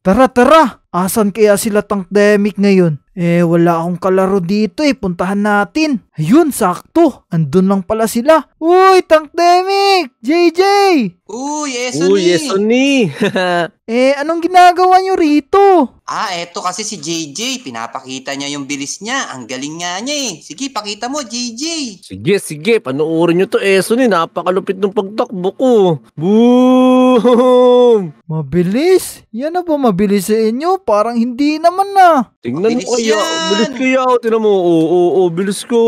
Tara tara! Asan kaya sila tangdemic ngayon? Eh, wala akong kalaro dito eh. Puntahan natin. Ayun, sakto. Andun lang pala sila. Uy, Tangdemic! JJ! Uy, Esoni! Uy, Esoni! eh, anong ginagawa nyo rito? Ah, eto kasi si JJ. Pinapakita niya yung bilis niya. Ang galing nga niya eh. Sige, pakita mo, JJ. Sige, sige. Panuorin nyo to, Esoni. Napakalupit ng pagtakbo ko. Boom! Mabilis? Yan na ba mabilis sa inyo? Parang hindi naman na. Ah. Tingnan mo Yo, bilis ko yaw. Tinan mo, oo, oo, oo, bilis ko.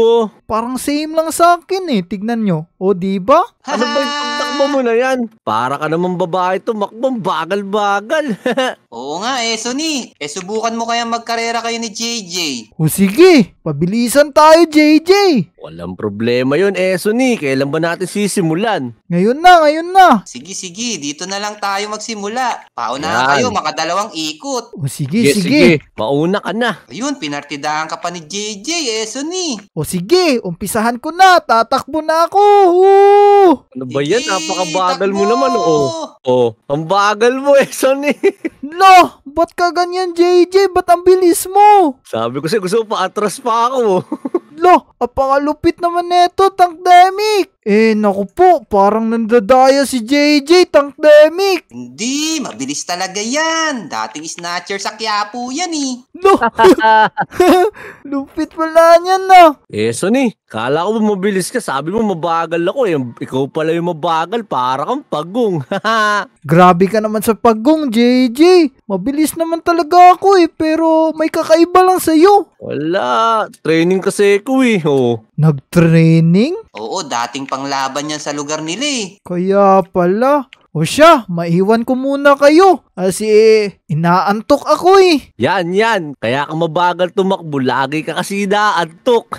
Parang same lang sa akin eh. Tignan nyo. O, di ba? Ano ba yung mo na yan? Para ka naman babae tumakbang bagal-bagal. Oo nga, eh, Sonny. Eh, subukan mo kaya magkarera kayo ni JJ. O sige, pabilisan tayo, JJ. Walang problema yun, eh, Sonny. Kailan ba natin sisimulan? Ngayon na, ngayon na. Sige, sige. Dito na lang tayo magsimula. Pauna na Yan. kayo, makadalawang ikot. O sige, sige. Pauna ka na. Ayun, pinartidahan ka pa ni JJ, eh, Sonny. O sige, umpisahan ko na. Tatakbo na ako. Woo! Ano ba yan? Sige, Napakabagal mo naman, oh. Oh, ang bagal mo, eh, Sonny. Hala, ano? ba't ka ganyan, JJ? Ba't ang bilis mo? Sabi ko sa'yo, gusto mo pa atras pa ako. Lo, apakalupit naman neto, Tank tangdemic! Eh, naku po, parang nandadaya si JJ, tank demic. Hindi, mabilis talaga yan. Dating snatcher sa Quiapo yan eh. No! Lupit pala niyan na. Ah. Eh, Sonny, kala ko mabilis ka. Sabi mo mabagal ako eh. Ikaw pala yung mabagal, para kang pagong. Grabe ka naman sa pagong, JJ. Mabilis naman talaga ako eh, pero may kakaiba lang sa'yo. Wala, training kasi ko eh. Oh. Nag-training? Oo, dating panglaban yan sa lugar nila eh. Kaya pala. O siya, maiwan ko muna kayo. Kasi ah, eh, inaantok ako eh. Yan, yan. Kaya ka mabagal tumakbo. Lagi ka kasi inaantok.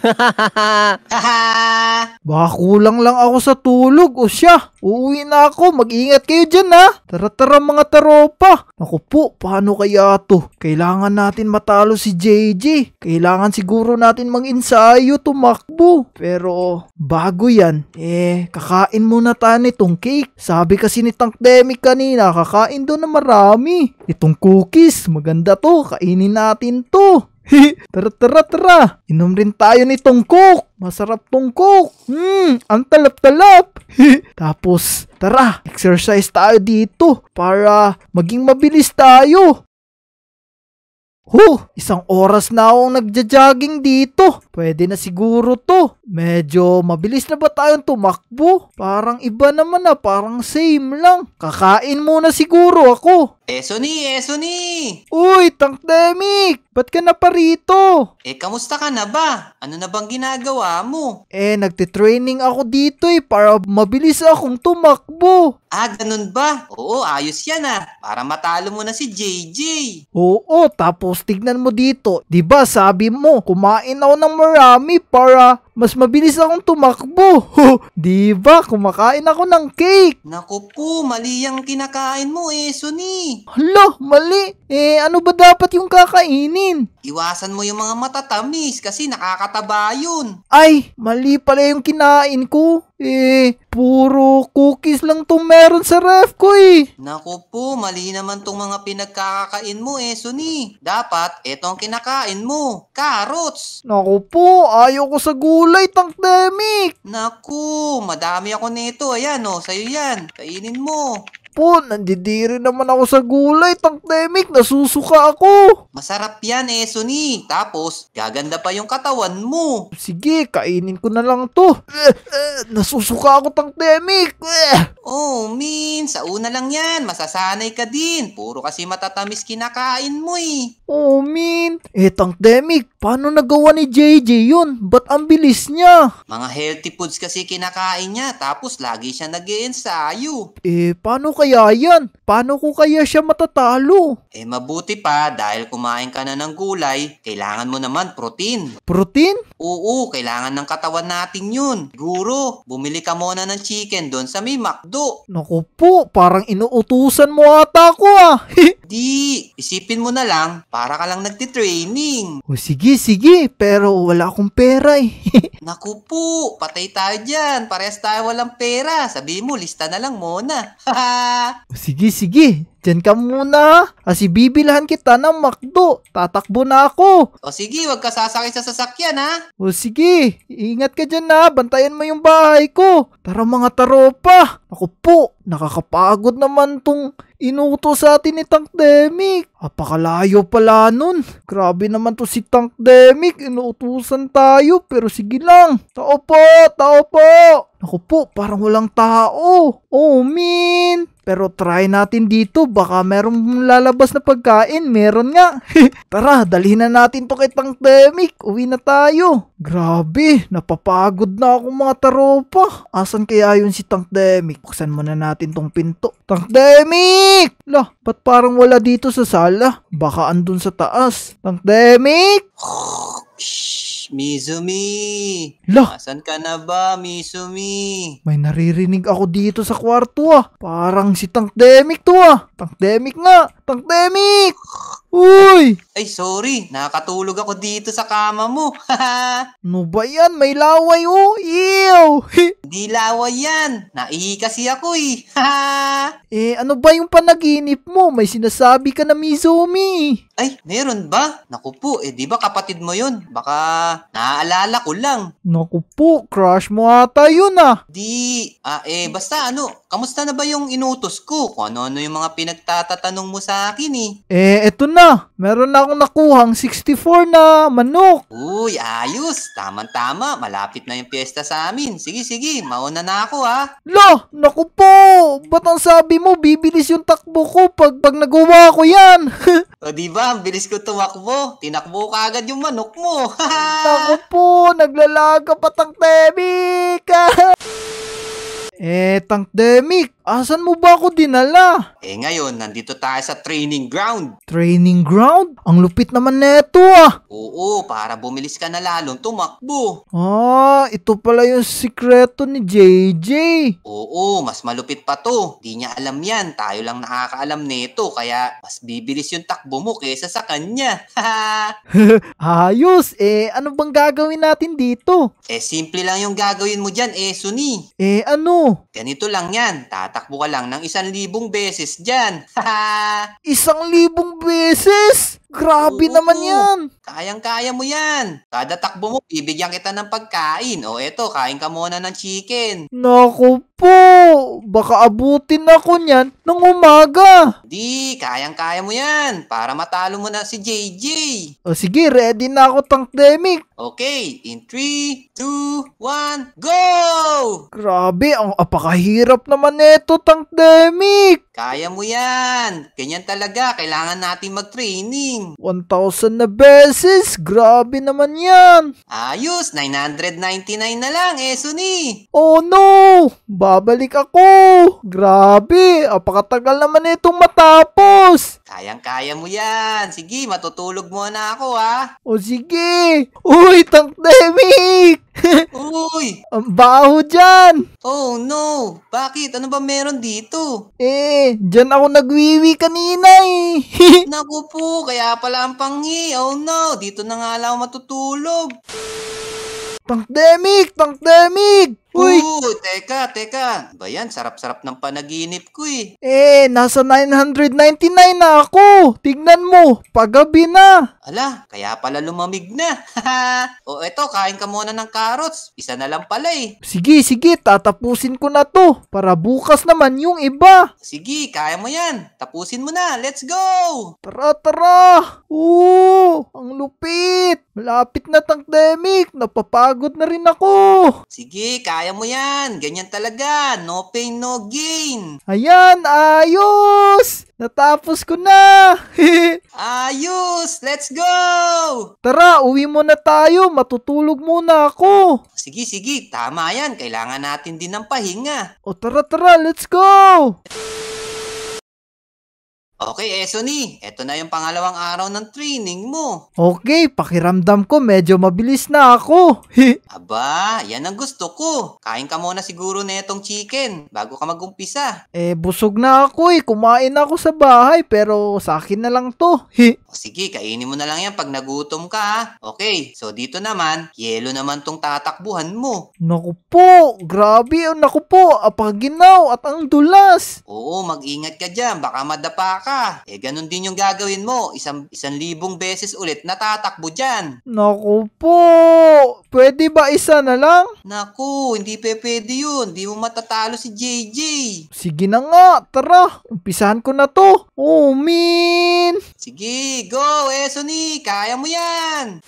Baka kulang lang ako sa tulog. O siya, uuwi na ako. Mag-ingat kayo dyan ha. Tara tara mga taropa. Ako po, paano kaya to? Kailangan natin matalo si JJ. Kailangan siguro natin mang insayo tumakbo. Pero bago yan, eh kakain muna tayo nitong cake. Sabi kasi ni Tank Tankdemic kanina, kakain doon na marami dami. Itong cookies, maganda to. Kainin natin to. tara, tara, tara. Inom rin tayo nitong coke. Masarap tong coke. Hmm, ang talap-talap. Tapos, tara, exercise tayo dito para maging mabilis tayo. Huh, isang oras na akong nagja-jogging dito. Pwede na siguro to. Medyo mabilis na ba tayong tumakbo? Parang iba naman na, parang same lang. Kakain muna siguro ako. Eso ni, eso ni! Uy, tank Tankdemic! Ba't ka na pa rito? Eh, kamusta ka na ba? Ano na bang ginagawa mo? Eh, nagte-training ako dito eh para mabilis akong tumakbo. Ah, ganun ba? Oo, ayos yan ah. Para matalo mo na si JJ. Oo, tapos tignan mo dito. ba diba, sabi mo, kumain ako ng marami para mas mabilis akong tumakbo. Di ba? Kumakain ako ng cake. Naku po, mali ang kinakain mo eh, Suni. Hala, mali. Eh, ano ba dapat yung kakainin? Iwasan mo yung mga matatamis kasi nakakataba yun. Ay, mali pala yung kinain ko. Eh, puro cookies lang tong meron sa ref ko eh. Naku po, mali naman tong mga pinagkakakain mo eh, Suni. Dapat, eto kinakain mo. Carrots. Naku po, ayaw ko sa gulay, tangdemic. Naku, madami ako nito. Ayan oh, sa'yo yan. Kainin mo po, nandidiri naman ako sa gulay, tangtemik, nasusuka ako. Masarap yan, eh, Esoni. Tapos, gaganda pa yung katawan mo. Sige, kainin ko na lang to. Eh, eh, nasusuka ako, tangtemik. Eh. Oh, Min, sa una lang yan, masasanay ka din. Puro kasi matatamis kinakain mo eh. Oh, Min, eh, tangtemik, paano nagawa ni JJ yun? Ba't ang bilis niya? Mga healthy foods kasi kinakain niya, tapos lagi siya nag ensayo Eh, paano kaya kaya yan? Paano ko kaya siya matatalo? Eh mabuti pa dahil kumain ka na ng gulay, kailangan mo naman protein. Protein? Oo, kailangan ng katawan natin yun. Guro, bumili ka muna ng chicken doon sa may McDo. Naku po, parang inuutusan mo ata ako ah. Di, isipin mo na lang, para ka lang nagtitraining. O sige, sige, pero wala akong pera eh. Naku po, patay tayo dyan. Parehas tayo walang pera. Sabi mo, lista na lang muna. Seguir, seguir? Diyan ka muna. Kasi bibilhan kita ng makdo. Tatakbo na ako. O sige, wag ka sasakay sa sasakyan ha. O sige, ingat ka dyan na. Bantayan mo yung bahay ko. Tara mga taropa. Ako po, nakakapagod naman tong inuto sa atin ni Tank Demic. Apakalayo pala nun. Grabe naman to si Tank Demic. Inuutusan tayo pero sige lang. Tao po, tao po. Ako po, parang walang tao. Oh, min. Pero try natin dito baka merong lalabas na pagkain. Meron nga. Tara, dalhin na natin to kay pandemic. Uwi na tayo. Grabe, napapagod na ako mga taropa. Asan kaya yun si Tankdemic? Buksan muna natin tong pinto. Tankdemic! Lah, ba't parang wala dito sa sala? Baka andun sa taas. Tankdemic! Mizumi! Lah! Asan ka na ba, Mizumi? May naririnig ako dito sa kwarto ah. Parang si Tank Tankdemic to ah. Tank Tankdemic nga. Pandemic! Uy! Ay, sorry. Nakatulog ako dito sa kama mo. no ba yan? May laway oh. Ew! Hindi laway yan. Naihi kasi ako eh. eh, ano ba yung panaginip mo? May sinasabi ka na Mizumi. Ay, meron ba? Naku po, eh di ba kapatid mo yun? Baka naaalala ko lang. Naku po, crush mo ata yun ah. Di, ah eh basta ano, Kamusta na ba yung inutos ko? Kung ano-ano yung mga pinagtatatanong mo sa akin eh. Eh, eto na. Meron na akong nakuhang 64 na manok. Uy, ayos. Tama-tama. Malapit na yung piyesta sa amin. Sige, sige. Mauna na ako ha. Lo, naku po. Ba't ang sabi mo bibilis yung takbo ko pag, pag nagawa ko yan? o diba, ang bilis ko tumakbo. Tinakbo ka agad yung manok mo. naku po, naglalaga patang tebik. Eh, pandemic! Asan mo ba ako dinala? Eh ngayon, nandito tayo sa training ground. Training ground? Ang lupit naman neto ah. Oo, para bumilis ka na lalong tumakbo. Ah, ito pala yung sikreto ni JJ. Oo, mas malupit pa to. Di niya alam yan. Tayo lang nakakaalam nito. Kaya mas bibilis yung takbo mo kesa sa kanya. Ayos. Eh, ano bang gagawin natin dito? Eh, simple lang yung gagawin mo dyan, eh, Suni. Eh, ano? Ganito lang yan tatakbo ka lang ng isang libong beses dyan. isang libong beses? Grabe Oo. naman yan! Kayang-kaya mo yan! Kada takbo mo, bibigyan kita ng pagkain. O eto, kain ka muna ng chicken. Naku po! Baka abutin ako niyan ng umaga. Di, kayang-kaya mo yan. Para matalo mo na si JJ. O sige, ready na ako, Tank Tankdemic. Okay, in 3, 2, 1, go! Grabe, ang apakahirap naman neto, Tankdemic! Kaya mo yan! Ganyan talaga, kailangan natin mag-training. 1,000 na beses! Grabe naman yan! Ayos, 999 na lang, eso eh, ni! Oh no! Babalik ako! Grabe, apakatagal naman itong matapos! Kayang-kaya mo yan! Sige, matutulog muna ako ha! O sige! Uy, Tank Demic! Uy! Ang baho dyan! Oh no! Bakit? Ano ba meron dito? Eh, dyan ako nagwiwi kanina eh. Naku po, kaya pala ang pangi. Oh no, dito na nga lang ako matutulog. pandemic! Pandemic! Uy! Oo, teka, teka. Bayan, sarap-sarap ng panaginip ko eh. Eh, nasa 999 na ako. Tignan mo, paggabi na. Ala, kaya pala lumamig na. o eto, kain ka muna ng carrots. Isa na lang pala eh. Sige, sige, tatapusin ko na to. Para bukas naman yung iba. Sige, kaya mo yan. Tapusin mo na, let's go! Tara, tara! Oo, ang lupit. Malapit na tangdemic. Napapagod na rin ako. Sige, kaya kaya mo yan. Ganyan talaga. No pain, no gain. Ayan, ayos! Natapos ko na! ayos! Let's go! Tara, uwi mo na tayo. Matutulog muna ako. Sige, sige. Tama yan. Kailangan natin din ng pahinga. O tara, tara. Let's go! Okay, Esoni, eto na yung pangalawang araw ng training mo. Okay, pakiramdam ko medyo mabilis na ako. Aba, yan ang gusto ko. Kain ka muna siguro na itong chicken bago ka magumpisa. Eh, busog na ako eh. Kumain ako sa bahay pero sa akin na lang to. o sige, kainin mo na lang yan pag nagutom ka Okay, so dito naman, yelo naman tong tatakbuhan mo. Naku po, grabe. Oh, naku po, apaginaw at ang dulas. Oo, mag-ingat ka dyan. Baka madapa ka ka. Eh, ganun din yung gagawin mo. Isang, isang libong beses ulit natatakbo dyan. Naku po! Pwede ba isa na lang? Naku, hindi pe pwede yun. Hindi mo matatalo si JJ. Sige na nga, tara. Umpisahan ko na to. Oh, min! Sige, go, Esoni! Kaya mo yan!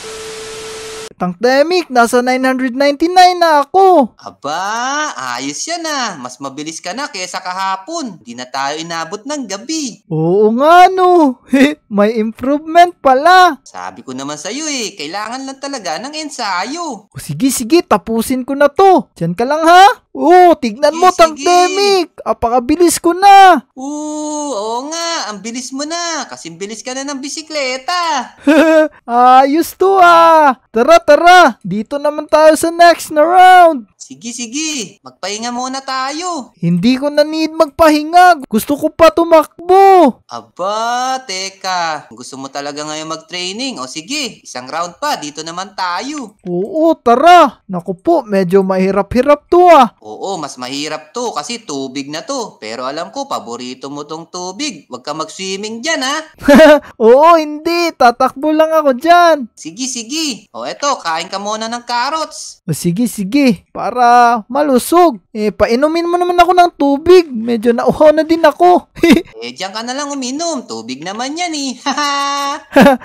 Tang Tangdemic, nasa 999 na ako. Aba, ayos yan ah. Mas mabilis ka na kesa kahapon. Di na tayo inabot ng gabi. Oo nga no. May improvement pala. Sabi ko naman sa'yo eh, kailangan lang talaga ng ensayo. O sige sige, tapusin ko na to. Diyan ka lang ha. Oo, oh, tignan mo, eh, sige, pandemic! Apakabilis ko na! Oo, oo nga, ang bilis mo na, kasi bilis ka na ng bisikleta! Ayos to ah! Tara, tara! Dito naman tayo sa next na round! Sige, sige, magpahinga muna tayo! Hindi ko na need magpahinga, gusto ko pa tumakbo! Aba, teka, gusto mo talaga ngayon mag-training, o sige, isang round pa, dito naman tayo! Oo, tara! Naku po, medyo mahirap-hirap to ah! Oo, mas mahirap to kasi tubig na to. Pero alam ko, paborito mo tong tubig. Huwag ka mag-swimming dyan, ha? Oo, hindi. Tatakbo lang ako dyan. Sige, sige. O eto, kain ka muna ng carrots. O sige, sige. Para malusog. Eh, painumin mo naman ako ng tubig. Medyo nauhaw na din ako. eh, dyan ka na lang uminom. Tubig naman yan, eh.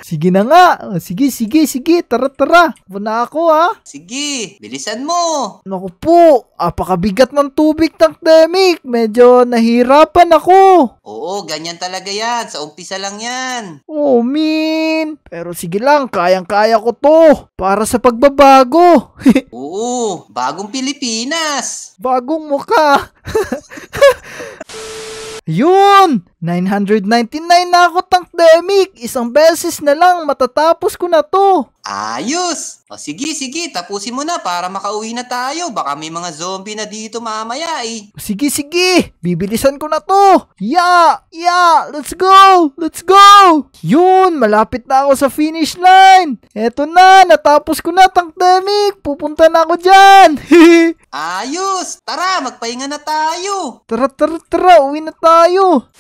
sige na nga. O, sige, sige, sige. Tara, tara. Ako ako, ha? Sige, bilisan mo. Naku po. Apaka napakabigat ng tubig pandemic. Medyo nahirapan ako. Oo, ganyan talaga yan. Sa umpisa lang yan. Oh, min. Pero sige lang, kayang-kaya ko to. Para sa pagbabago. Oo, bagong Pilipinas. Bagong muka. Yun! 999 na ako, tank Tankdemic! Isang beses na lang, matatapos ko na to! Ayos! O sige, sige, tapusin mo na para makauwi na tayo. Baka may mga zombie na dito mamaya eh. Sige, sige! Bibilisan ko na to! Yeah! Yeah! Let's go! Let's go! Yun! Malapit na ako sa finish line! Eto na! Natapos ko na, tank Tankdemic! Pupunta na ako dyan! Ayos! Tara! Magpahinga na tayo! Tara, tara, tara! Uwi na tayo!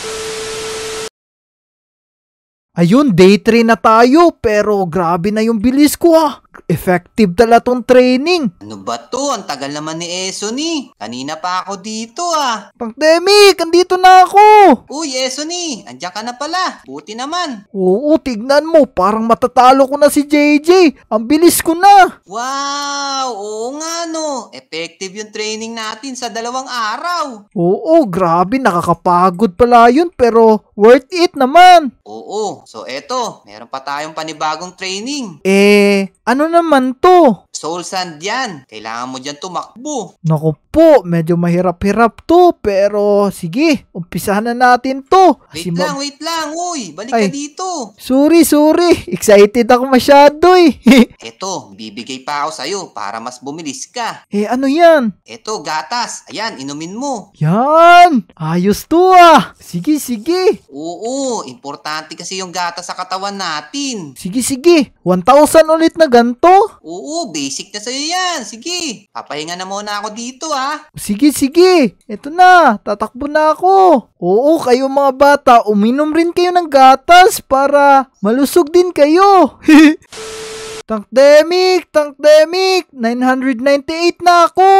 Ayun, day 3 na tayo pero grabe na yung bilis ko ah effective dala tong training. Ano ba to? Ang tagal naman ni Esoni. Kanina pa ako dito ah. Pandemic, andito na ako. Uy, Esoni, andiyan ka na pala. Buti naman. Oo, tignan mo. Parang matatalo ko na si JJ. Ang bilis ko na. Wow, oo nga no. Effective yung training natin sa dalawang araw. Oo, grabe. Nakakapagod pala yun pero worth it naman. Oo, so eto. Meron pa tayong panibagong training. Eh, ano naman to? Soul sand yan. Kailangan mo dyan tumakbo. Naku po, medyo mahirap-hirap to. Pero sige, umpisahan na natin to. Wait Kasi lang, wait lang. Uy, balik Ay. ka dito. Sorry, sorry. Excited ako masyado eh. Eto, bibigay pa ako sa'yo para mas bumilis ka. Eh ano yan? Eto, gatas. Ayan, inumin mo. Yan! Ayos to ah! Sige, sige. Oo, importante kasi yung gatas sa katawan natin. Sige, sige. 1,000 ulit na ganito to? Oo, basic na sa'yo yan. Sige, papahinga na muna ako dito ha. Sige, sige. Ito na, tatakbo na ako. Oo, kayo mga bata, uminom rin kayo ng gatas para malusog din kayo. Tankdemic! Tankdemic! 998 na ako!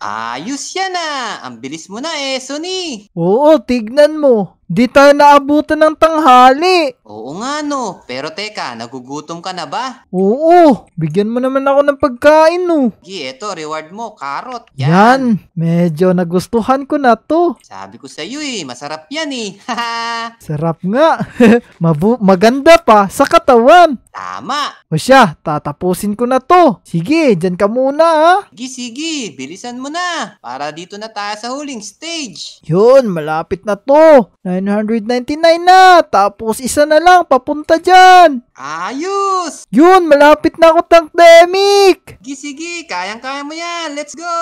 Ayos yan ah! Ang bilis mo na eh, Sunny! Oo, tignan mo. Di tayo naabutan ng tanghali. Oo nga no, pero teka, nagugutom ka na ba? Oo, bigyan mo naman ako ng pagkain no. Sige, eto, reward mo, karot. Yan. yan, medyo nagustuhan ko na to. Sabi ko sa iyo eh, masarap yan eh. Sarap nga. Mabu maganda pa sa katawan. Tama. O siya, tatapusin ko na to. Sige, dyan ka muna ha. Sige, sige, bilisan mo na. Para dito na tayo sa huling stage. Yun, malapit na to. 999 na. Tapos isa na lang papunta diyan. Ayos! Yun, malapit na ako tangdemic! Sige, sige, kayang-kaya mo yan! Let's go!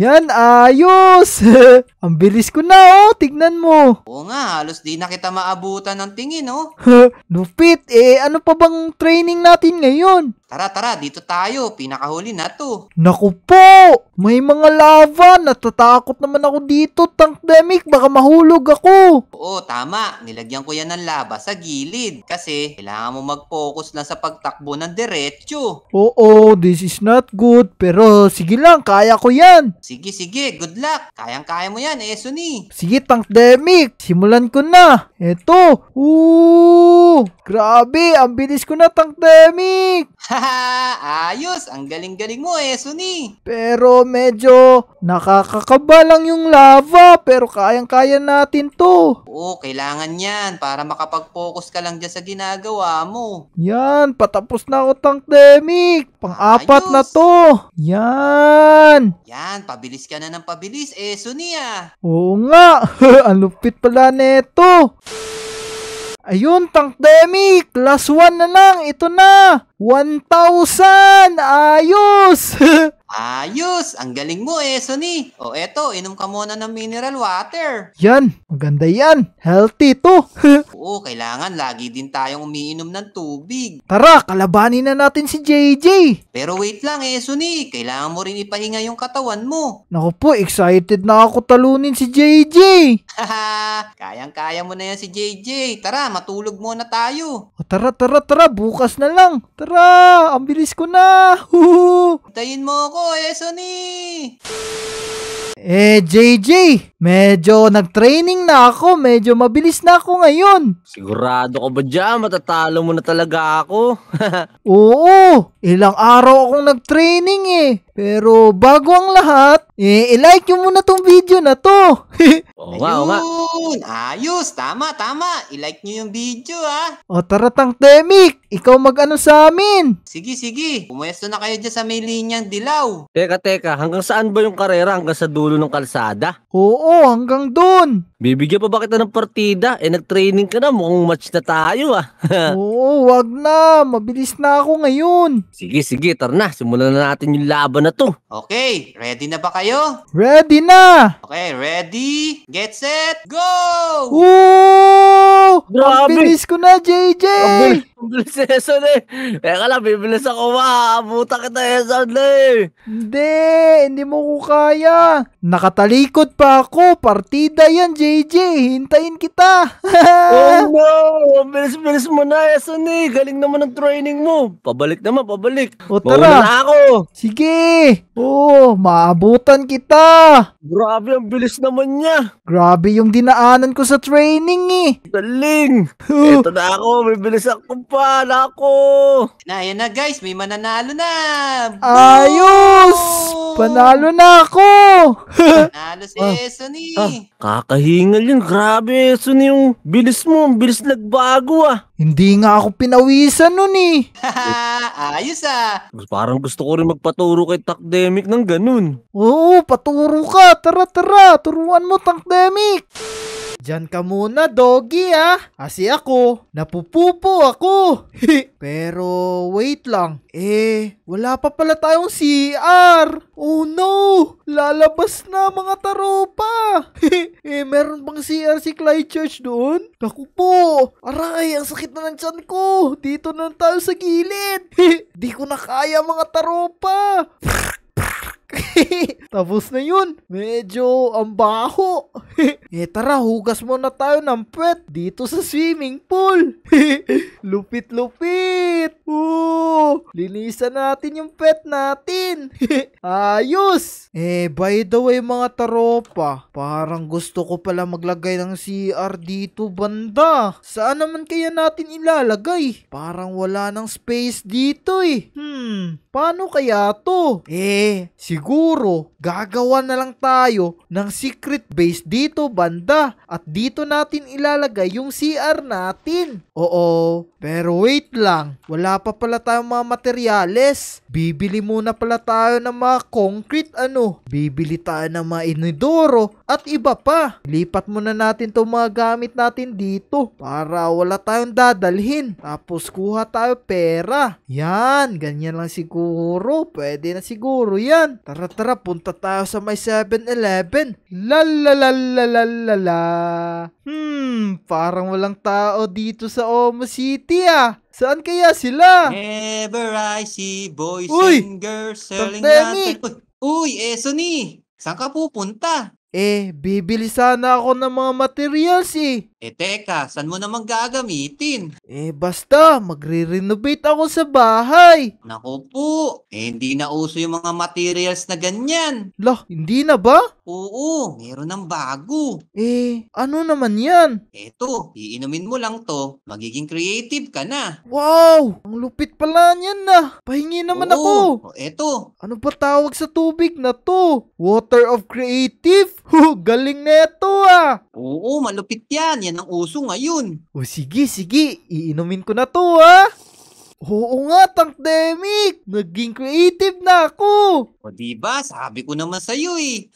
Yan, ayos! Ang bilis ko na, oh! Tignan mo! Oo nga, halos di na kita maabutan ng tingin, oh! Lupit, eh, ano pa bang training natin ngayon? Tara, tara, dito tayo. Pinakahuli na to. Naku po! May mga lava! Natatakot naman ako dito, tank Tankdemic. Baka mahulog ako. Oo, tama. Nilagyan ko yan ng lava sa gilid. Kasi, kailangan kailangan mo mag-focus lang sa pagtakbo ng diretsyo. Oo, this is not good. Pero sige lang, kaya ko yan. Sige, sige. Good luck. Kayang-kaya mo yan, eso eh, ni. Sige, pandemic. Simulan ko na. Eto. Oo. Grabe, ang bilis ko na, pandemic. Haha, ayos. Ang galing-galing mo, eso eh, ni. Pero medyo nakakakaba lang yung lava. Pero kayang-kaya natin to. Oo, kailangan yan para makapag-focus ka lang dyan sa ginagawa ginawa mo? Yan, patapos na ako demic. Pang-apat na to. Yan. Yan, pabilis ka na ng pabilis. Eh, Sunia. Oo nga. Ang lupit pala neto. Ayun, demic. Last one na lang! Ito na! 1,000! Ayos! Ayos! Ang galing mo, eh, Sonny. O eto, inom ka muna ng mineral water. Yan! Maganda yan! Healthy to! Oo, kailangan lagi din tayong umiinom ng tubig. Tara, kalabanin na natin si JJ! Pero wait lang, eh, Sonny. Kailangan mo rin ipahinga yung katawan mo. Naku po, excited na ako talunin si JJ! Haha! Kayang-kaya mo na yan si JJ. Tara, matulog muna tayo. O tara, tara, tara! Bukas na lang! Tara! Ang bilis ko na! Huhu! Hintayin mo ako! 예선이 에 JJ Medyo nag-training na ako, medyo mabilis na ako ngayon. Sigurado ka ba dyan? Matatalo mo na talaga ako. Oo, ilang araw akong nag-training eh. Pero bago ang lahat, eh, i-like nyo muna tong video na to. oh, nga, oo nga. ayos, tama, tama. I-like nyo yung video ah. O tara tang Temik, ikaw mag-ano sa amin. Sige, sige. Pumuesto na kayo dyan sa may linyang dilaw. Teka, teka, hanggang saan ba yung karera? Hanggang sa dulo ng kalsada? Oo, Oo, hanggang doon. Bibigyan pa ba kita ng partida? Eh, nag-training ka na. Mukhang match na tayo ah. Oo, wag na. Mabilis na ako ngayon. Sige, sige. Tara na. Simulan na natin yung laban na to. Okay, ready na ba kayo? Ready na! Okay, ready? Get set, go! Oo! Grabe! Mabilis ko na, JJ! Grabe! bibilis na Eson eh. Teka lang, bibilis ako maabuta kita Eson eh. Hindi, hindi mo ko kaya. Nakatalikod pa ako, partida yan JJ, hintayin kita. oh no, bilis-bilis mo na Eson eh. Galing naman ang training mo. Pabalik naman, pabalik. O tara. na ako. Sige. Oo, oh, maabutan kita. Grabe, ang bilis naman niya. Grabe yung dinaanan ko sa training eh. Galing. Ito na ako, bibilis ako pala ko. Na, yan na guys, may mananalo na. Boom! Ayos! Panalo na ako! Panalo si ah, Sunny. Ah, kakahingal yun. Grabe, Sunny yung bilis mo. Ang bilis nagbago ah. Hindi nga ako pinawisan nun eh. Ayos ah. Parang gusto ko rin magpaturo kay Takdemic ng ganun. Oo, paturo ka. Tara, tara. Turuan mo, Takdemic. Diyan ka muna, doggy ah. Kasi ako, napupupo ako. Pero wait lang. Eh, wala pa pala tayong CR. Oh no! Lalabas na mga taropa. eh, meron bang CR si Clyde Church doon? Naku po. Aray, ang sakit na ng tiyan ko. Dito na tayo sa gilid. Di ko na kaya mga taropa. Tapos na yun. Medyo ang baho. eh tara, hugas muna tayo ng pet dito sa swimming pool. Lupit-lupit. Oo, linisan natin yung pet natin. Ayos. Eh, by the way mga taropa, parang gusto ko pala maglagay ng CR dito banda. Saan naman kaya natin ilalagay? Parang wala ng space dito eh. Hmm, paano kaya to? Eh, siguro siguro gagawa na lang tayo ng secret base dito banda at dito natin ilalagay yung CR natin. Oo, pero wait lang, wala pa pala tayong mga materyales. Bibili muna pala tayo ng mga concrete ano, bibili tayo ng mga inidoro at iba pa. Lipat muna natin itong mga gamit natin dito para wala tayong dadalhin. Tapos kuha tayo pera. Yan, ganyan lang siguro. Pwede na siguro yan. Tara tara, punta tayo sa may 7-Eleven. La la la la la la la. Hmm, parang walang tao dito sa Omo City ah. Saan kaya sila? Never I see boys Uy! and girls selling Pandemic! Uy, Uy, eso ni. Saan ka pupunta? Eh, bibili sana ako ng mga materials eh. Eh teka, saan mo naman gagamitin? Eh basta, magre-renovate ako sa bahay. Naku po, eh, hindi na uso yung mga materials na ganyan. Lah, hindi na ba? Oo, meron ng bago. Eh, ano naman yan? Eto, iinumin mo lang to, magiging creative ka na. Wow, ang lupit pala niyan na. Ah. Pahingi naman Oo, ako. o, Eto, Ano ba tawag sa tubig na to? Water of Creative? Huh, galing na ito ah! oo, malupit yan, yan yan ang uso ngayon. O sige, sige. Iinumin ko na to, ha? Oo nga, Demic! Naging creative na ako! O diba, sabi ko naman sa'yo eh.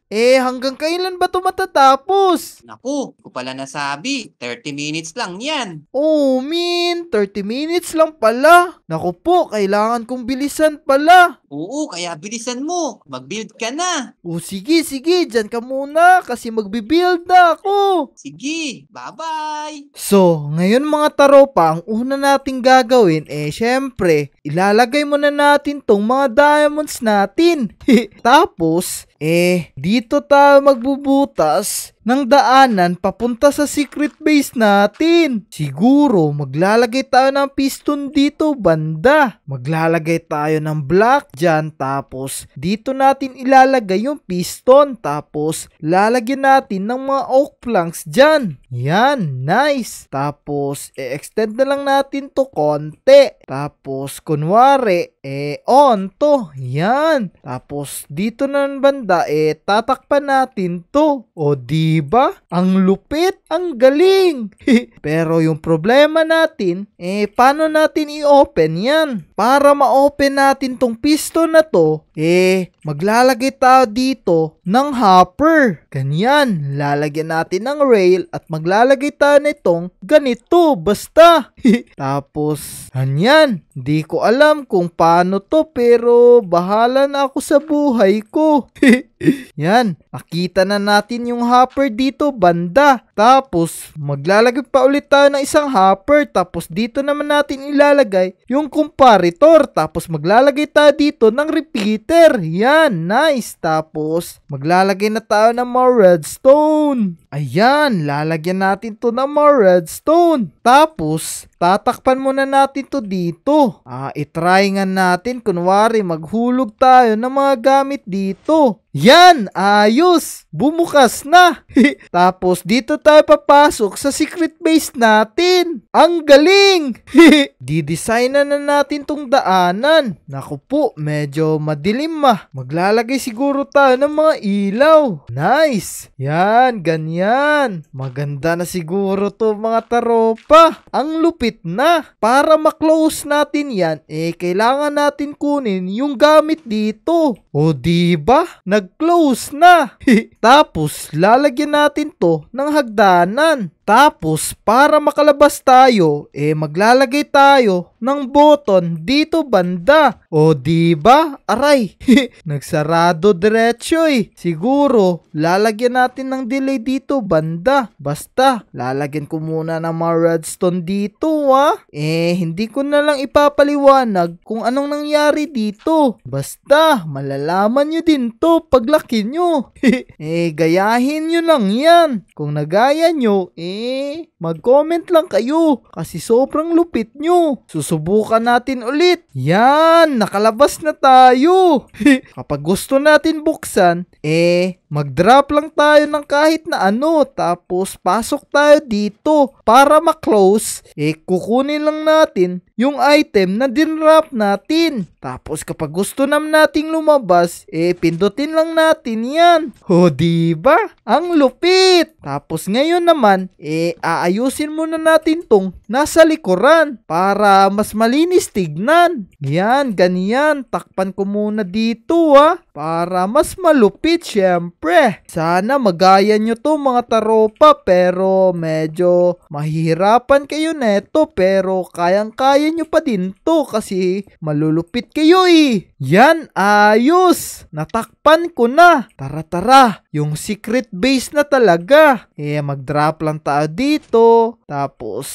eh, hanggang kailan ba ito matatapos? Naku, ko pala nasabi. 30 minutes lang yan. Oh, min! 30 minutes lang pala? Naku po, kailangan kong bilisan pala. Oo, kaya bilisan mo. Mag-build ka na. O sige, sige. Diyan ka muna kasi mag-build na ako. Sige, bye-bye. So, ngayon mga taropa, ang una nating gagawin eh syempre, ilalagay muna natin tong mga diamonds natin. Tapos, eh, dito tayo magbubutas ng daanan papunta sa secret base natin. Siguro maglalagay tayo ng piston dito banda. Maglalagay tayo ng block dyan tapos dito natin ilalagay yung piston tapos lalagyan natin ng mga oak planks dyan. Yan, nice. Tapos e-extend na lang natin to konti. Tapos kunwari, eh on to. Yan. Tapos dito na banda maganda, eh tatakpan natin to. O di ba? Ang lupit. Ang galing! Pero yung problema natin, eh paano natin i-open yan? Para ma-open natin tong piston na to, eh maglalagay tayo dito ng hopper. Ganyan, lalagyan natin ng rail at maglalagay tayo nitong ganito, basta. Tapos, ganyan. Di ko alam kung paano to pero bahala na ako sa buhay ko. Yan, makita na natin yung hopper dito, banda. Tapos, maglalagay pa ulit tayo ng isang hopper. Tapos, dito naman natin ilalagay yung comparator. Tapos, maglalagay tayo dito ng repeater. Yan, nice. Tapos, maglalagay na tayo ng mga redstone. Ayan, lalagyan natin to ng mga redstone. Tapos, tatakpan muna natin to dito. Ah, itry nga natin. Kunwari, maghulog tayo ng mga gamit dito. Yan, ayos! bumukas na. Tapos dito tayo papasok sa secret base natin. Ang galing! Didesign na na natin tong daanan. Naku po, medyo madilim ma. Ah. Maglalagay siguro tayo ng mga ilaw. Nice! Yan, ganyan. Maganda na siguro to mga taropa. Ang lupit na. Para maklose natin yan, eh kailangan natin kunin yung gamit dito. O diba? Nag-close na. Tapos lalagyan natin to ng hagdanan. Tapos, para makalabas tayo, eh maglalagay tayo ng button dito banda. O di ba? Aray, nagsarado diretso eh. Siguro, lalagyan natin ng delay dito banda. Basta, lalagyan ko muna ng mga redstone dito ha. Eh, hindi ko na lang ipapaliwanag kung anong nangyari dito. Basta, malalaman nyo din to paglaki nyo. eh, gayahin nyo lang yan. Kung nagaya nyo, eh kami. Eh, mag-comment lang kayo kasi sobrang lupit nyo. Susubukan natin ulit. Yan, nakalabas na tayo. Kapag gusto natin buksan, eh, mag-drop lang tayo ng kahit na ano. Tapos, pasok tayo dito para ma-close. Eh, kukunin lang natin yung item na dinrap natin. Tapos kapag gusto nam nating lumabas, eh pindutin lang natin yan. Oh, di ba? Ang lupit! Tapos ngayon naman, eh aayusin muna natin tong nasa likuran para mas malinis tignan. Yan, ganyan. Takpan ko muna dito ah para mas malupit syempre. Sana magaya nyo to mga taropa pero medyo mahihirapan kayo neto pero kayang-kaya inyo pa din to kasi malulupit kayo eh. Yan, ayos! Natakpan ko na! Tara tara! Yung secret base na talaga. Eh, mag-drop lang tayo dito. Tapos,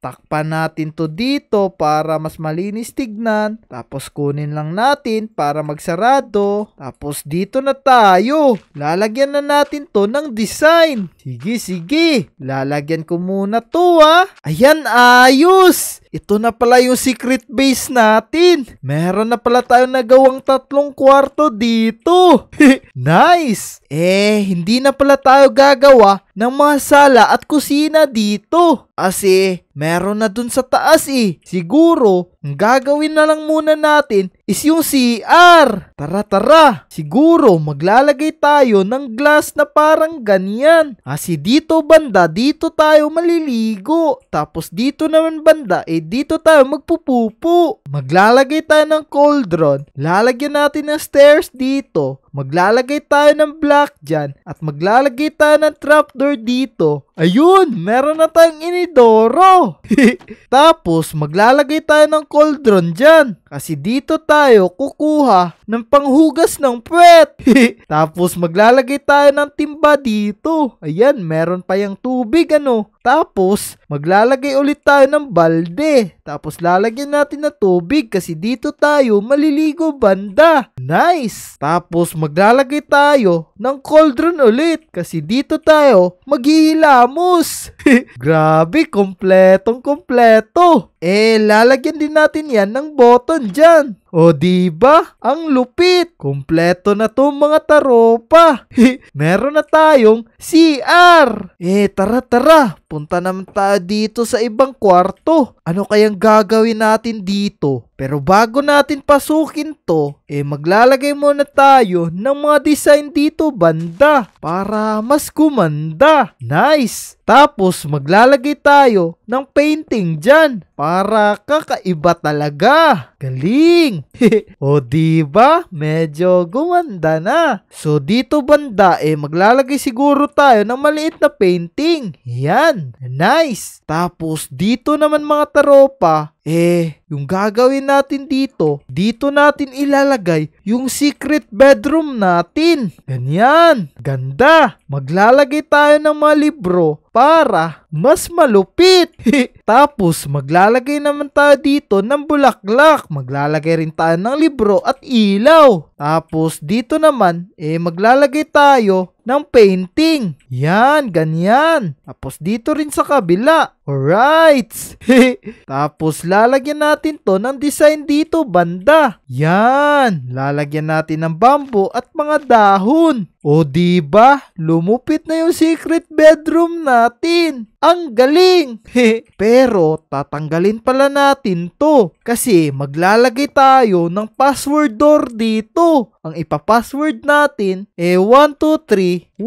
takpan natin to dito para mas malinis tignan. Tapos kunin lang natin para magsarado. Tapos dito na tayo. Lalagyan na natin to ng design. Sige, sige. Lalagyan ko muna to ha. Ah. Ayan, ayos. Ito na pala yung secret base natin. Meron na pala tayong nagawang tatlong kwarto dito. nice! Eh, hindi na pala tayo gagawa ng mga sala at kusina dito. Kasi meron na dun sa taas eh. Siguro, ang gagawin na lang muna natin is yung CR. Tara tara, siguro maglalagay tayo ng glass na parang ganyan. Kasi dito banda, dito tayo maliligo. Tapos dito naman banda, eh eh, dito tayo magpupupo. Maglalagay tayo ng cauldron. Lalagyan natin ng stairs dito maglalagay tayo ng block dyan at maglalagay tayo ng trapdoor dito. Ayun, meron na tayong inidoro. Tapos, maglalagay tayo ng cauldron dyan. Kasi dito tayo kukuha ng panghugas ng pwet. Tapos, maglalagay tayo ng timba dito. Ayan, meron pa yung tubig ano. Tapos, maglalagay ulit tayo ng balde. Tapos, lalagyan natin na tubig kasi dito tayo maliligo banda. Nice! Tapos, maglalagay tayo ng cauldron ulit kasi dito tayo maghihilamos. Grabe, kompletong kompleto. Eh, lalagyan din natin yan ng button dyan. O diba? Ang lupit. Kumpleto na 'to mga taropa. Meron na tayong CR. Eh tara tara, punta naman tayo dito sa ibang kwarto. Ano kayang gagawin natin dito? Pero bago natin pasukin 'to, eh maglalagay muna tayo ng mga design dito banda para mas kumanda. Nice. Tapos maglalagay tayo ng painting diyan para kakaiba talaga. Galing natin. o di ba? Medyo gumanda na. So dito banda eh maglalagay siguro tayo ng maliit na painting. Yan. Nice. Tapos dito naman mga taropa, eh, yung gagawin natin dito, dito natin ilalagay yung secret bedroom natin. Ganyan. Ganda. Maglalagay tayo ng mga libro para mas malupit. Tapos, maglalagay naman tayo dito ng bulaklak. Maglalagay rin tayo ng libro at ilaw. Tapos, dito naman, eh, maglalagay tayo ng painting. Yan, ganyan. Tapos dito rin sa kabila. Alright. Tapos lalagyan natin to ng design dito banda. Yan. Lalagyan natin ng bamboo at mga dahon. O di ba? Lumupit na yung secret bedroom natin. Ang galing. Pero tatanggalin pala natin to kasi maglalagay tayo ng password door dito. Ang ipa-password natin e eh, 1231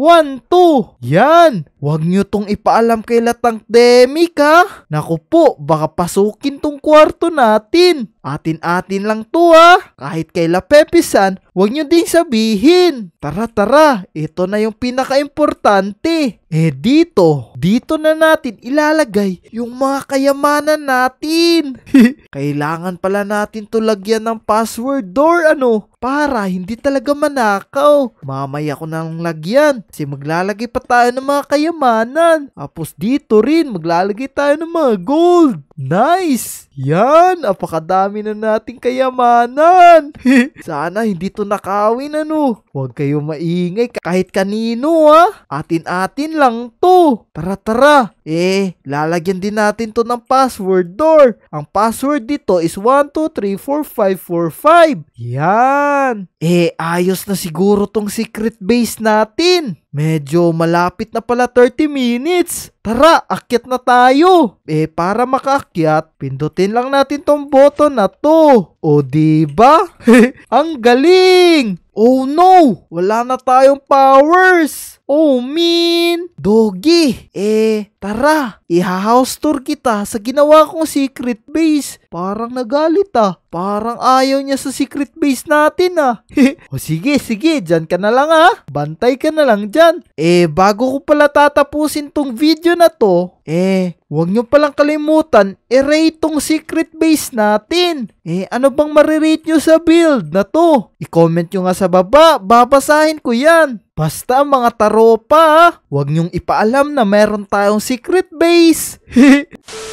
2. Yan! Huwag nyo tong ipaalam kay Latang Demic ha! Naku po, baka pasukin tong kwarto natin! Atin-atin lang to ah. Kahit kay La Pepisan, huwag nyo ding sabihin. Tara tara, ito na yung pinaka-importante. Eh dito, dito na natin ilalagay yung mga kayamanan natin. Kailangan pala natin tulagyan ng password door ano para hindi talaga manakaw. Mamaya ako nang lagyan kasi maglalagay pa tayo ng mga kayamanan. Tapos dito rin maglalagay tayo ng mga gold. Nice! Yan, apakadami dami na nating kayamanan. Sana hindi to nakawin ano. Huwag kayo maingay kahit kanino ha. Atin-atin lang to. Tara tara. Eh, lalagyan din natin to ng password door. Ang password dito is 1234545. Yan. Eh, ayos na siguro tong secret base natin. Medyo malapit na pala 30 minutes. Tara, akyat na tayo. Eh, para makaakyat, pindutin lang natin tong button na to. O, diba? Ang galing! Oh no! Wala na tayong powers! Oh, mean! Doggy! Eh, Tara, iha-house tour kita sa ginawa kong secret base. Parang nagalit ah. Parang ayaw niya sa secret base natin ah. o sige, sige, dyan ka na lang ah. Bantay ka na lang dyan. Eh, bago ko pala tatapusin tong video na to, eh, Huwag nyo palang kalimutan, i-rate tong secret base natin. Eh, ano bang marirate nyo sa build na to? I-comment nyo nga sa baba, babasahin ko yan. Basta mga taropa, ah. huwag nyong ipaalam na meron tayong secret secret base.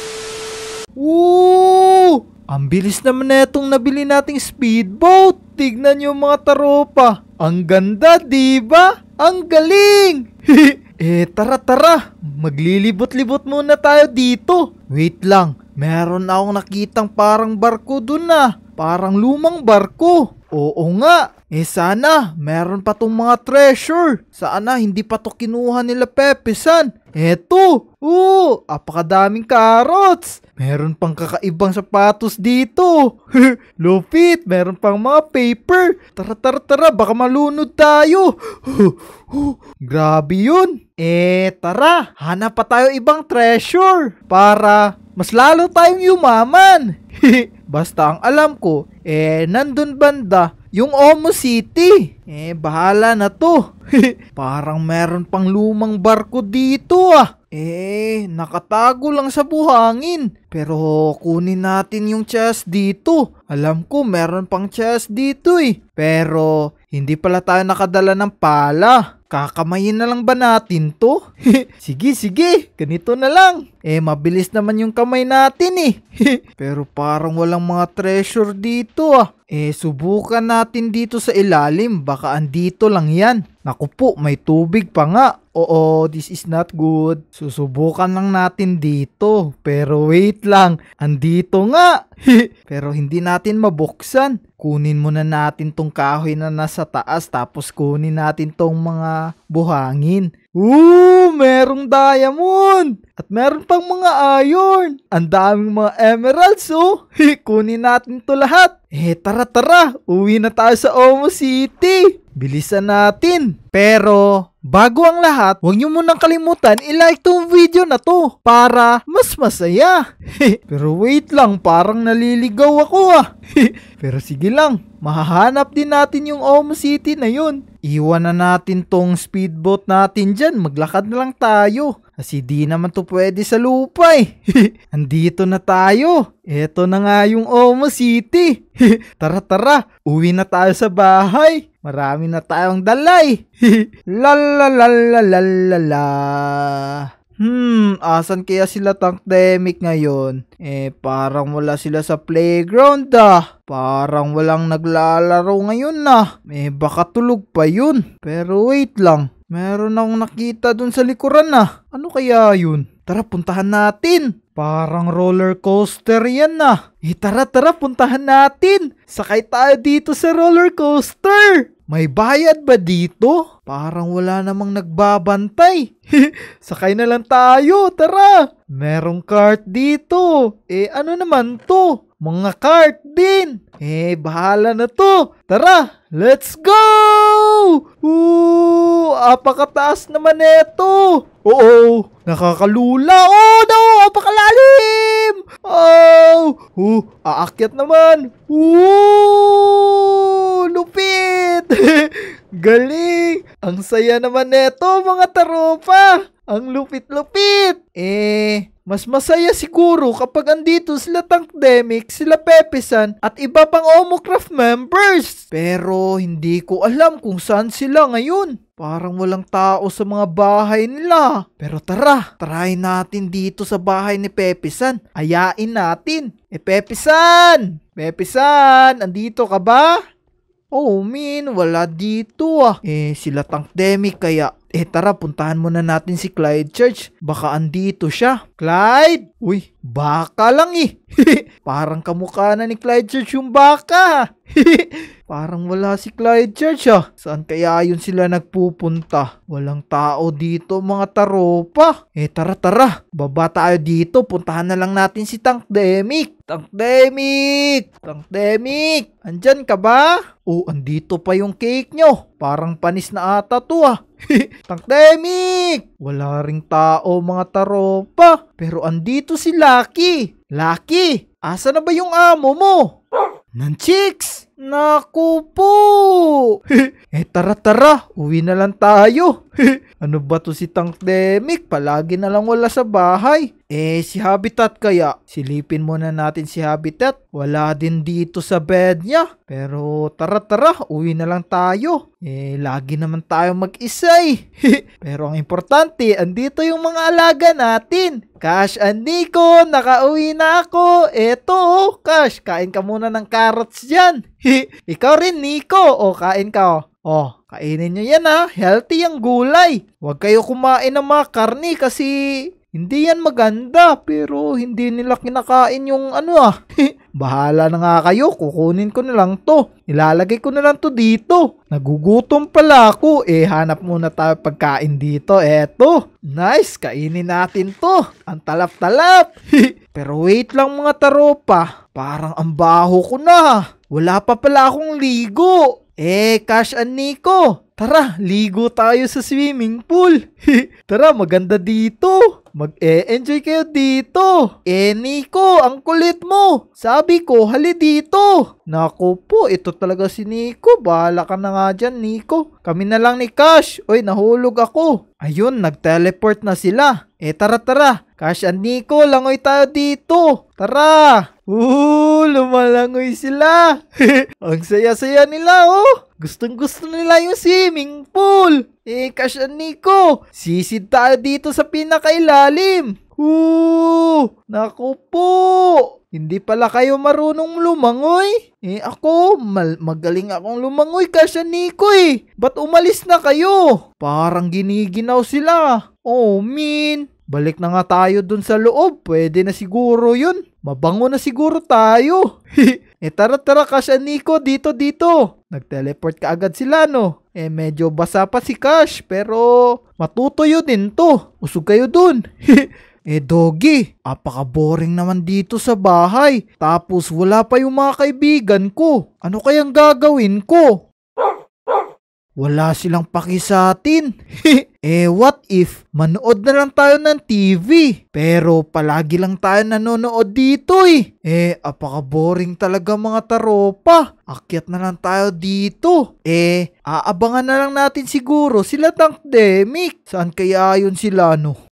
Woo! Ang bilis naman na itong nabili nating speedboat. Tignan nyo mga taropa. Ang ganda, di ba? Ang galing! eh, tara tara. Maglilibot-libot muna tayo dito. Wait lang. Meron akong nakitang parang barko dun na. Ah. Parang lumang barko. Oo nga. Eh sana, meron pa tong mga treasure. Sana hindi pa to kinuha nila Pepe-san. Eto, oo, apakadaming carrots. Meron pang kakaibang sapatos dito. Lupit, meron pang mga paper. Tara, tara, tara, baka malunod tayo. Grabe yun. Eh, tara, hanap pa tayo ibang treasure para mas lalo tayong yumaman. Basta ang alam ko, eh nandun banda yung Omo City. Eh bahala na to. Parang meron pang lumang barko dito ah. Eh, nakatago lang sa buhangin. Pero kunin natin yung chest dito. Alam ko meron pang chest dito eh. Pero hindi pala tayo nakadala ng pala. Kakamayin na lang ba natin to? sige, sige. Ganito na lang. Eh, mabilis naman yung kamay natin eh. Pero parang walang mga treasure dito ah. Eh, subukan natin dito sa ilalim. Baka andito lang yan. Naku po, may tubig pa nga oo, this is not good. Susubukan lang natin dito. Pero wait lang, andito nga. Pero hindi natin mabuksan. Kunin muna natin tong kahoy na nasa taas tapos kunin natin tong mga buhangin. Ooh, merong diamond! At meron pang mga iron! Ang daming mga emeralds, oh! kunin natin to lahat! Eh, tara tara! Uwi na tayo sa Omo City! Bilisan natin! Pero, Bago ang lahat, huwag nyo munang kalimutan i-like tong video na to para mas masaya. Pero wait lang, parang naliligaw ako ah. Pero sige lang, mahahanap din natin yung Ohm City na yun. Iwan na natin tong speedboat natin dyan, maglakad na lang tayo. Kasi di naman to pwede sa lupa eh. Andito na tayo. Eto na nga yung Omo City. tara tara, uwi na tayo sa bahay. Marami na tayong dalay. la la la la la la la. Hmm, asan kaya sila tangdemic ngayon? Eh, parang wala sila sa playground ah. Parang walang naglalaro ngayon na. Ah. Eh, baka tulog pa yun. Pero wait lang. Meron akong nakita dun sa likuran na. Ah. Ano kaya yun? Tara, puntahan natin. Parang roller coaster yan na. Ah. Eh tara tara, puntahan natin. Sakay tayo dito sa roller coaster. May bayad ba dito? Parang wala namang nagbabantay. Sakay na lang tayo, tara. Merong cart dito. Eh ano naman to? Mga kart din! Eh, bahala na to! Tara, let's go! Ooh, apakataas naman eto! Oo, nakakalula! Oh no, apakalalim! Oh, oh aakyat naman! Ooh, lupit! Galing! Ang saya naman neto mga taropa! Ang lupit-lupit! Eh, mas masaya siguro kapag andito sila Tankdemic, sila Pepesan at iba pang Omocraft members. Pero hindi ko alam kung saan sila ngayon. Parang walang tao sa mga bahay nila. Pero tara, try natin dito sa bahay ni Pepesan. Ayain natin. Eh Pepesan! Pepesan, andito ka ba? Oh, min, wala dito ah. Eh, sila Tank Tankdemic kaya eh tara, puntahan muna natin si Clyde Church. Baka andito siya. Clyde! Uy, baka lang eh. Parang kamukha na ni Clyde Church yung baka. Parang wala si Clyde Church ah. Saan kaya yun sila nagpupunta? Walang tao dito mga taropa. Eh tara tara. Baba tayo dito. Puntahan na lang natin si Tank Demic. Tank Demic! Tank Demic! Andyan ka ba? Oh, andito pa yung cake nyo. Parang panis na ata to ah. Tank Tangdemic! Wala ring tao mga taropa. Pero andito si Lucky. Lucky, asa na ba yung amo mo? Nan chicks! Naku po! eh tara tara, uwi na lang tayo. ano ba to si Tank Tangdemic? Palagi na lang wala sa bahay. Eh si Habitat kaya? Silipin muna natin si Habitat. Wala din dito sa bed niya. Pero tara tara, uwi na lang tayo. Eh lagi naman tayo mag-isa eh. Pero ang importante, andito yung mga alaga natin. Cash and Nico, nakauwi na ako. Eto oh, Cash, kain ka muna ng cash carrots dyan. Ikaw rin, Nico. O, kain ka, o. Oh, kainin nyo yan, ha. Healthy ang gulay. Huwag kayo kumain ng mga karni kasi hindi yan maganda, pero hindi nila kinakain yung ano ah. Bahala na nga kayo, kukunin ko na lang to. Ilalagay ko na lang to dito. Nagugutom pala ako. Eh, hanap muna tayo pagkain dito. Eto. Nice, kainin natin to. Ang talap-talap. Pero wait lang mga taropa, parang ang baho ko na. Wala pa pala akong ligo. Eh, Cash and Nico, tara, ligo tayo sa swimming pool. tara, maganda dito. Mag-e-enjoy kayo dito. Eh, Nico, ang kulit mo. Sabi ko, hali dito. Naku po, ito talaga si Nico. Bahala ka na nga dyan, Nico. Kami na lang ni Cash. Uy, nahulog ako. Ayun, nag-teleport na sila. Eh, tara tara. Cash and Nico, langoy tayo dito. Tara! Oo, lumalangoy sila. Ang saya-saya nila, oh. Gustong-gusto nila yung swimming pool. Eh, Cash and Nico, sisid tayo dito sa pinakailalim. Oo! Naku po! Hindi pala kayo marunong lumangoy? Eh ako, mal- magaling akong lumangoy kasi Nico eh. Ba't umalis na kayo? Parang giniginaw sila. Oh, min. Balik na nga tayo dun sa loob. Pwede na siguro yun. Mabango na siguro tayo. eh tara tara Cash and Nico dito dito. Nag-teleport ka agad sila no. Eh medyo basa pa si Cash pero matutuyo din to. Usog kayo dun. Eh doggy, apaka-boring naman dito sa bahay. Tapos wala pa yung mga kaibigan ko. Ano kayang gagawin ko? Wala silang paki sa atin. eh what if manood na lang tayo ng TV? Pero palagi lang tayo nanonood dito eh. Eh apaka boring talaga mga taropa. Akyat na lang tayo dito. Eh aabangan na lang natin siguro sila Tankdemic. Saan kaya yun sila no?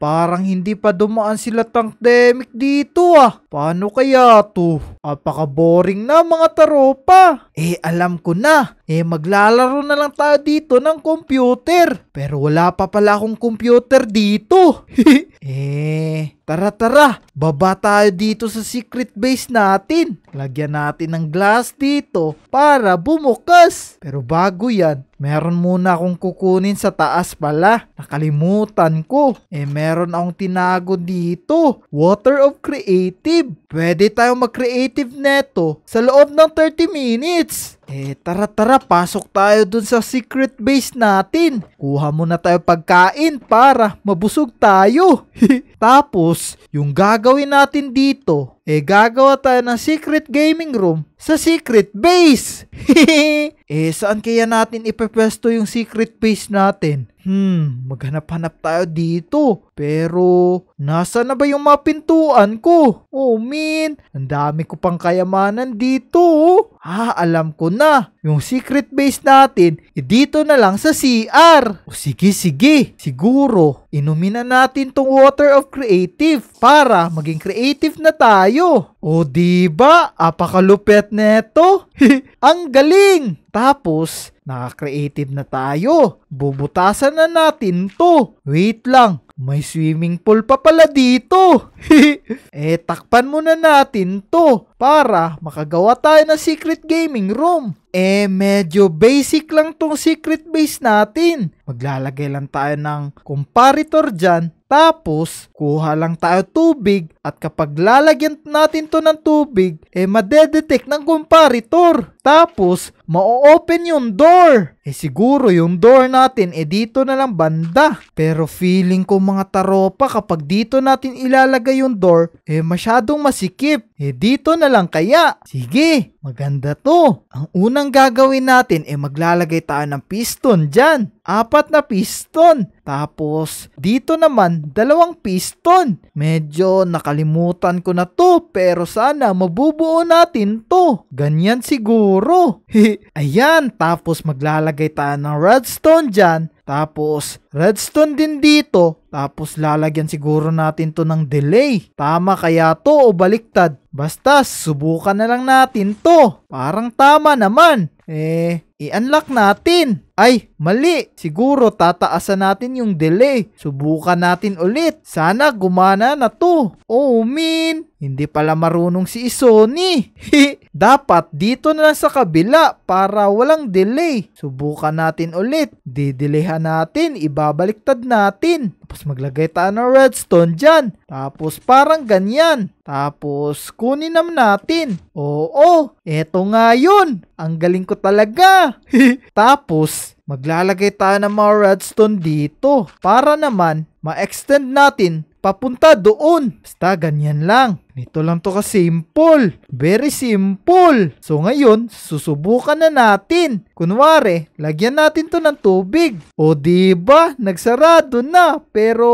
Parang hindi pa dumaan sila tank demic dito ah. Paano kaya to? Apaka-boring na mga taropa. Eh alam ko na. Eh maglalaro na lang tayo dito ng computer. Pero wala pa pala akong computer dito. eh, tara tara. Baba tayo dito sa secret base natin. Lagyan natin ng glass dito para bumukas. Pero bago yan, meron muna akong kukunin sa taas pala. Nakalimutan ko. Eh meron akong tinago dito. Water of Creative. Pwede tayong mag-creative neto sa loob ng 30 minutes. Eh, tara tara, pasok tayo dun sa secret base natin. Kuha muna tayo pagkain para mabusog tayo. Tapos, yung gagawin natin dito, eh gagawa tayo ng secret gaming room sa secret base. eh saan kaya natin ipepwesto yung secret base natin? Hmm, maghanap-hanap tayo dito. Pero, nasa na ba yung mapintuan ko? Oh, min, ang dami ko pang kayamanan dito. Ah, alam ko na na. Yung secret base natin, eh dito na lang sa CR. O sige, sige. Siguro, inumin na natin tong water of creative para maging creative na tayo. O diba? Apakalupet neto. Ang galing! Tapos, Nakakreative na tayo. Bubutasan na natin to. Wait lang. May swimming pool pa pala dito. eh, takpan muna natin to para makagawa tayo ng secret gaming room. Eh, medyo basic lang tong secret base natin. Maglalagay lang tayo ng comparator dyan. Tapos, kuha lang tayo tubig at kapag lalagyan natin to ng tubig, eh madedetect ng comparator. Tapos, ma-open yung door. Eh siguro yung door natin, eh dito na lang banda. Pero feeling ko mga taropa, kapag dito natin ilalagay yung door, eh masyadong masikip. Eh dito na lang kaya. Sige, maganda to. Ang unang gagawin natin, eh maglalagay tayo ng piston dyan. Apa apat na piston. Tapos, dito naman, dalawang piston. Medyo nakalimutan ko na to, pero sana mabubuo natin to. Ganyan siguro. Ayan, tapos maglalagay tayo ng redstone dyan. Tapos, redstone din dito. Tapos, lalagyan siguro natin to ng delay. Tama kaya to o baliktad? Basta, subukan na lang natin to. Parang tama naman. Eh, I-unlock natin. Ay, mali. Siguro tataasan natin yung delay. Subukan natin ulit. Sana gumana na to. Oh, min. Hindi pala marunong si Isoni. Dapat dito na lang sa kabila para walang delay. Subukan natin ulit. Didilihan natin. Ibabaliktad natin. Tapos maglagay tayo ng redstone dyan. Tapos parang ganyan. Tapos kunin naman natin. Oo, eto nga yun. Ang galing ko talaga. Tapos maglalagay tayo ng mga redstone dito para naman ma-extend natin papunta doon. Basta ganyan lang. Ito lang to ka simple. Very simple. So ngayon, susubukan na natin. Kunwari, lagyan natin to ng tubig. O di ba nagsarado na pero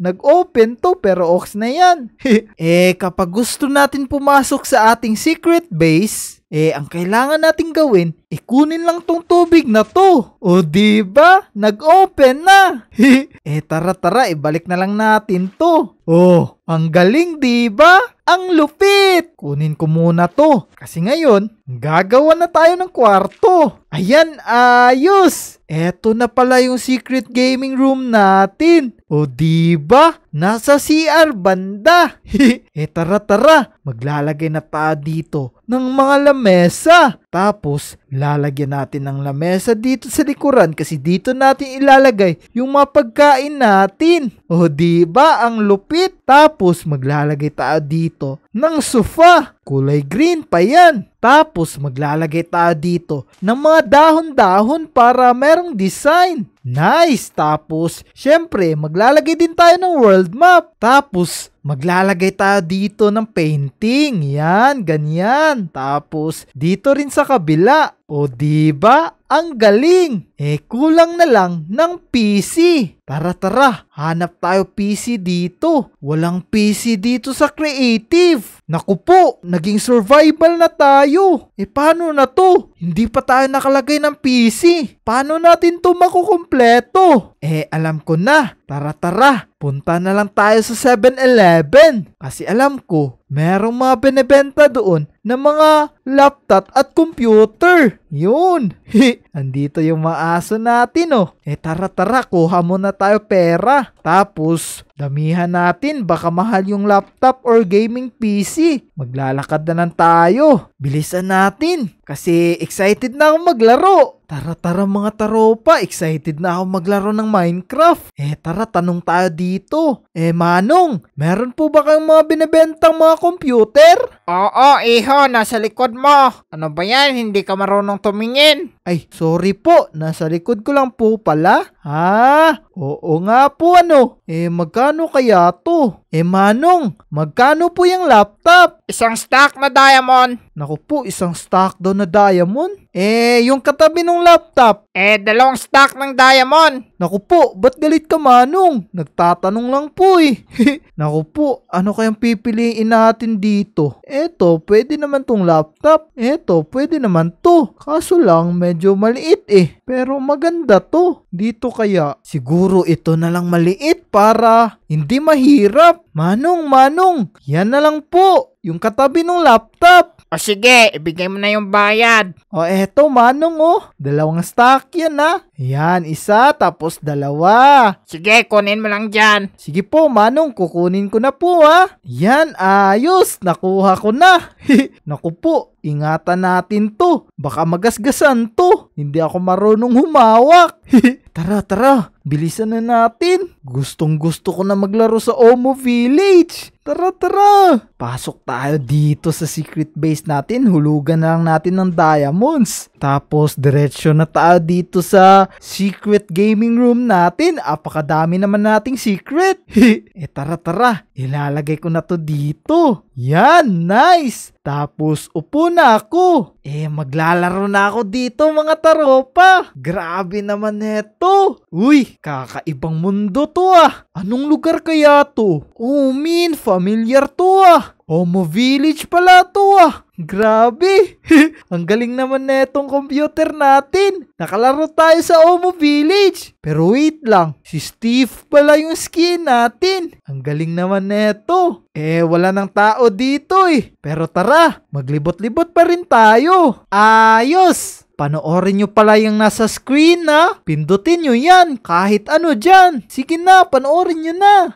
nag-open to pero ox na yan. eh kapag gusto natin pumasok sa ating secret base, eh ang kailangan nating gawin, ikunin eh, lang tong tubig na to. O di ba? Nag-open na. eh tara tara, ibalik na lang natin to. Oh, ang galing di ba? Ang lupit! Kunin ko muna to. Kasi ngayon, gagawa na tayo ng kwarto. Ayan, ayos! Eto na pala yung secret gaming room natin. O diba? Nasa CR banda. e tara tara, maglalagay na tayo dito ng mga lamesa. Tapos, lalagyan natin ng lamesa dito sa likuran kasi dito natin ilalagay yung mga pagkain natin. O ba diba, ang lupit? Tapos, maglalagay tayo dito ng sofa. Kulay green pa yan. Tapos maglalagay tayo dito ng mga dahon-dahon para merong design. Nice! Tapos, syempre, maglalagay din tayo ng world map. Tapos, maglalagay tayo dito ng painting. Yan, ganyan. Tapos, dito rin sa kabila. O, diba? Ang galing! eh kulang na lang ng PC. Tara tara, hanap tayo PC dito. Walang PC dito sa creative. Naku po, naging survival na tayo. Eh paano na to? Hindi pa tayo nakalagay ng PC. Paano natin to makukumpleto? Eh alam ko na. Tara tara, punta na lang tayo sa 7-Eleven. Kasi alam ko, merong mga binebenta doon na mga laptop at computer. Yun. Andito yung mga aso natin oh. Eh tara tara, kuha muna tayo pera. Tapos, damihan natin, baka mahal yung laptop or gaming PC. Maglalakad na lang tayo. Bilisan natin, kasi excited na akong maglaro. Tara tara mga taropa, excited na ako maglaro ng Minecraft. Eh tara tanong tayo dito. Eh Manong, meron po ba kayong mga binebentang mga computer? Oo, iho, nasa likod mo. Ano ba yan, hindi ka marunong tumingin? Ay, sorry po, nasa likod ko lang po pala. Ha? Ah, oo nga po ano magkano? Eh magkano kaya to? Eh manong, magkano po yung laptop? Isang stock na diamond, Naku po, isang stock daw na diamond. Eh, yung katabi ng laptop. Eh, dalawang stock ng diamond. Naku po, ba't galit ka manong? Nagtatanong lang po eh. Naku po, ano kayang pipiliin natin dito? Eto, pwede naman tong laptop. Eto, pwede naman to. Kaso lang, medyo maliit eh. Pero maganda to. Dito kaya, siguro ito na lang maliit para hindi mahirap. Manong, manong, yan na lang po. Yung katabi ng laptop. O sige, ibigay mo na yung bayad. O eto, manong oh. Dalawang stock yan ah. Yan, isa tapos dalawa. Sige, kunin mo lang dyan. Sige po, manong, kukunin ko na po ha. Ah. Yan, ayos. Nakuha ko na. Naku po, Ingatan natin to. Baka magasgasan to. Hindi ako marunong humawak. tara, tara. Bilisan na natin. Gustong gusto ko na maglaro sa Omo Village. Tara, tara. Pasok tayo dito sa secret base natin. Hulugan na lang natin ng diamonds. Tapos, diretsyo na tayo dito sa secret gaming room natin. Apakadami naman nating secret. eh, tara, tara. Ilalagay ko na to dito. Yan, nice! Tapos upo na ako. Eh, maglalaro na ako dito mga taropa. Grabe naman neto. Uy, kakaibang mundo to ah. Anong lugar kaya to? Oh, min, familiar to ah. Homo Village pala to ah. Grabe. Ang galing naman netong computer natin. Nakalaro tayo sa Homo Village. Pero wait lang, si Steve pala yung skin natin. Ang galing naman neto. eh, wala nang tao dito eh. Pero tara, maglibot-libot pa rin tayo kayo. Ayos! Panoorin nyo pala yung nasa screen na. Pindutin nyo yan kahit ano dyan. Sige na, panoorin nyo na.